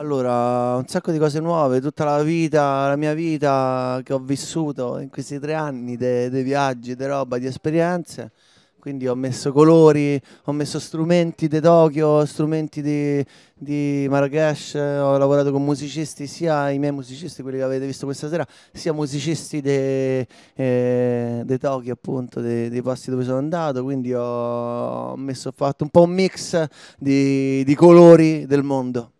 Allora, un sacco di cose nuove, tutta la vita, la mia vita che ho vissuto in questi tre anni, dei viaggi, di roba, di esperienze. Quindi ho messo colori, ho messo strumenti di Tokyo, strumenti di, di Marrakesh, ho lavorato con musicisti, sia i miei musicisti, quelli che avete visto questa sera, sia musicisti di eh, Tokyo, appunto, dei posti dove sono andato, quindi ho, messo, ho fatto un po' un mix di, di colori del mondo.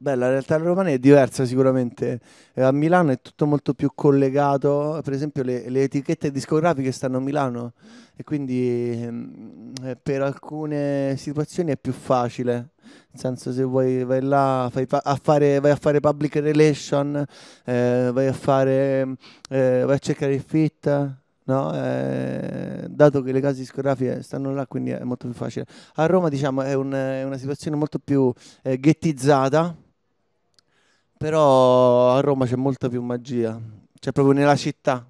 Beh, la realtà Romania è diversa sicuramente. Eh, a Milano è tutto molto più collegato, per esempio le, le etichette discografiche stanno a Milano e quindi mm, eh, per alcune situazioni è più facile. Nel senso, se vuoi vai là pa- a fare, vai a fare public relation, eh, vai, a fare, eh, vai a cercare il fit. No? Eh, dato che le case discografiche stanno là, quindi è molto più facile. A Roma, diciamo, è, un, è una situazione molto più eh, ghettizzata però a Roma c'è molta più magia, c'è proprio nella città,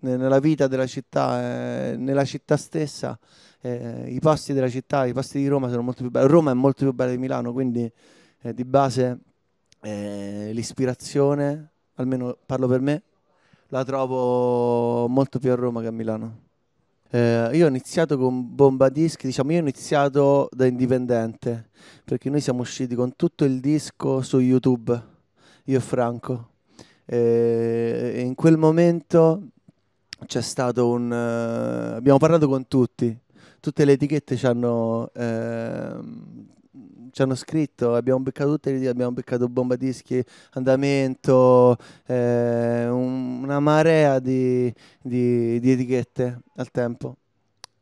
nella vita della città, eh, nella città stessa, eh, i posti della città, i posti di Roma sono molto più belli. Roma è molto più bella di Milano, quindi eh, di base eh, l'ispirazione, almeno parlo per me, la trovo molto più a Roma che a Milano. Eh, io ho iniziato con Bomba Disc, diciamo io ho iniziato da indipendente, perché noi siamo usciti con tutto il disco su YouTube io e Franco. E in quel momento c'è stato un... Uh, abbiamo parlato con tutti, tutte le etichette ci hanno, eh, ci hanno scritto, abbiamo beccato tutte le etichette, abbiamo beccato bomba dischi, andamento, eh, un, una marea di, di, di etichette al tempo.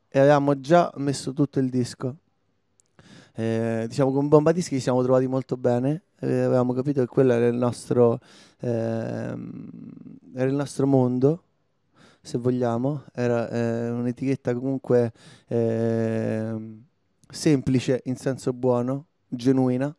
E avevamo già messo tutto il disco eh, diciamo con Bomba Dischi ci siamo trovati molto bene, eh, avevamo capito che quello era il nostro, ehm, era il nostro mondo, se vogliamo, era eh, un'etichetta comunque ehm, semplice in senso buono, genuina,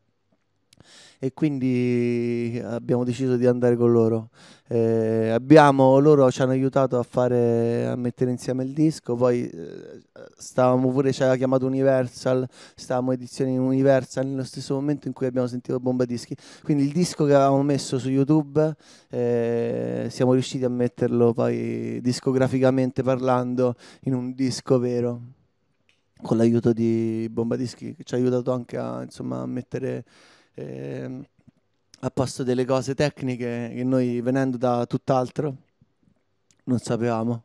e quindi abbiamo deciso di andare con loro. Eh, abbiamo, loro ci hanno aiutato a, fare, a mettere insieme il disco, poi eh, stavamo pure, ci aveva chiamato Universal, stavamo edizioni in Universal nello stesso momento in cui abbiamo sentito Bomba Dischi, quindi il disco che avevamo messo su YouTube eh, siamo riusciti a metterlo poi discograficamente parlando in un disco vero con l'aiuto di Bomba Dischi che ci ha aiutato anche a, insomma, a mettere eh, a posto delle cose tecniche che noi venendo da tutt'altro non sapevamo.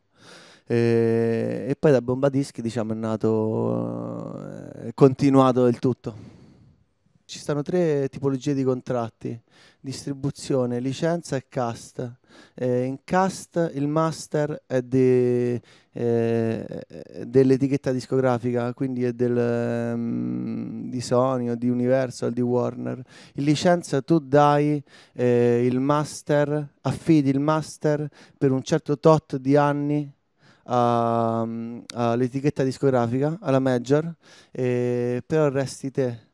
Eh, e poi da Bombadischi diciamo è nato, eh, è continuato il tutto. Ci stanno tre tipologie di contratti, distribuzione, licenza e cast. Eh, in cast il master è de, eh, dell'etichetta discografica, quindi è del, um, di Sony o di Universal, di Warner. In licenza tu dai eh, il master, affidi il master per un certo tot di anni mm, all'etichetta discografica, alla major, eh, però resti te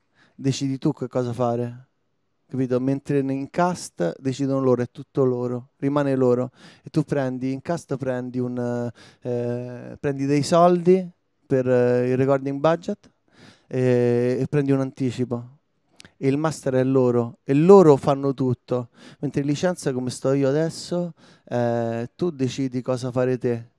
decidi tu che cosa fare. Capito? Mentre in cast decidono loro, è tutto loro, rimane loro. E tu prendi, in cast prendi, un, eh, eh, prendi dei soldi per eh, il recording budget e, e prendi un anticipo. E il master è loro e loro fanno tutto. Mentre in licenza, come sto io adesso, eh, tu decidi cosa fare te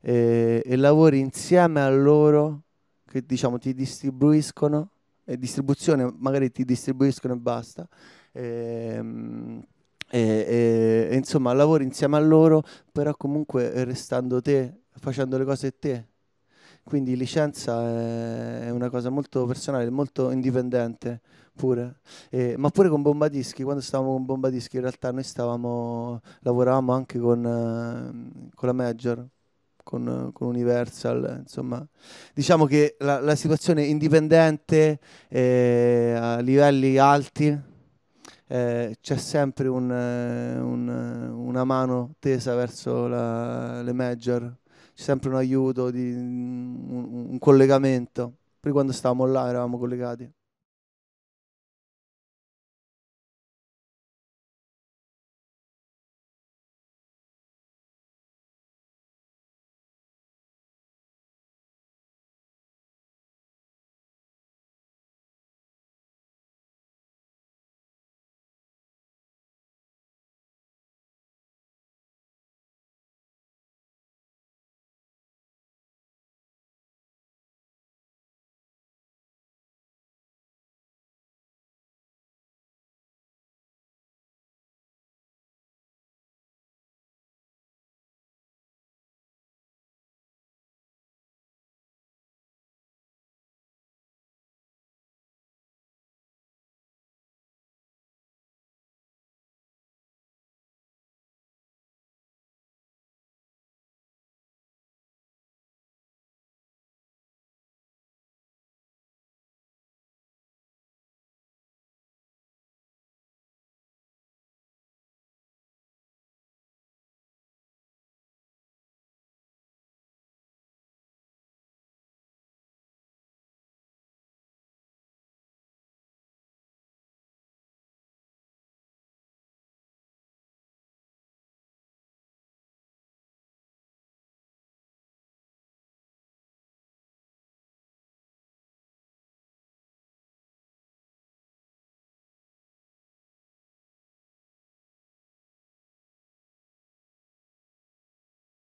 e, e lavori insieme a loro che diciamo ti distribuiscono e distribuzione, magari ti distribuiscono e basta. Ehm, e, e, e, insomma lavori insieme a loro, però comunque restando te, facendo le cose te. Quindi licenza è una cosa molto personale, molto indipendente pure. Eh, ma pure con Bombadischi, quando stavamo con Bombadischi in realtà noi stavamo, lavoravamo anche con, eh, con la Major con, con Universal, insomma, diciamo che la, la situazione indipendente eh, a livelli alti eh, c'è sempre un, un, una mano tesa verso la, le major, c'è sempre un aiuto, di, un, un collegamento. Poi quando stavamo là eravamo collegati.